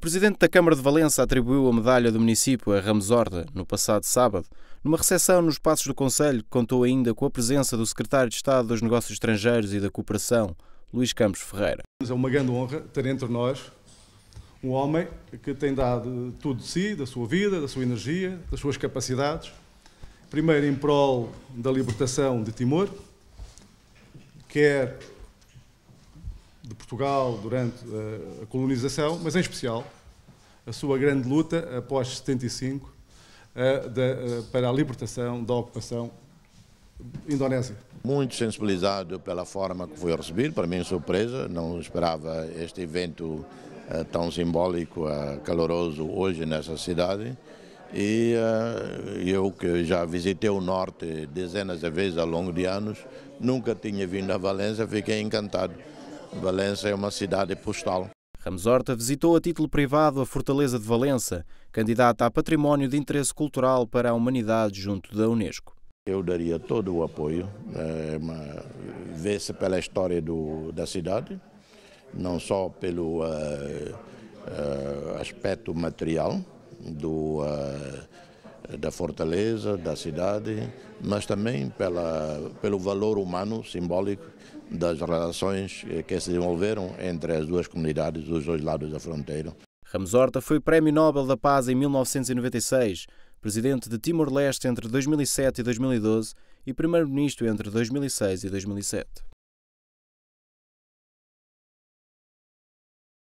O presidente da Câmara de Valença atribuiu a medalha do município a Ramos Horta no passado sábado, numa recepção nos Passos do Conselho, que contou ainda com a presença do secretário de Estado dos Negócios Estrangeiros e da Cooperação, Luís Campos Ferreira. É uma grande honra ter entre nós um homem que tem dado tudo de si, da sua vida, da sua energia, das suas capacidades. Primeiro, em prol da libertação de Timor, quer Portugal durante eh, a colonização, mas em especial a sua grande luta após 75 eh, eh, para a libertação da ocupação Indonésia. Muito sensibilizado pela forma que foi recebido, para mim surpresa, não esperava este evento tão simbólico, caloroso hoje nessa cidade. E eu que já visitei o Norte dezenas de vezes ao longo de anos, nunca tinha vindo a Valença, fiquei encantado. Valença é uma cidade postal. Ramos Horta visitou a título privado a Fortaleza de Valença, candidata a Património de Interesse Cultural para a Humanidade junto da Unesco. Eu daria todo o apoio, é uma, vê-se pela história do, da cidade, não só pelo uh, uh, aspecto material do, uh, da fortaleza, da cidade, mas também pela, pelo valor humano, simbólico, das relações eh, que se desenvolveram entre as duas comunidades, dos dois lados da fronteira. Ramos Horta foi Prémio Nobel da Paz em 1996, presidente de Timor-Leste entre 2007 e 2012 e primeiro-ministro entre 2006 e 2007.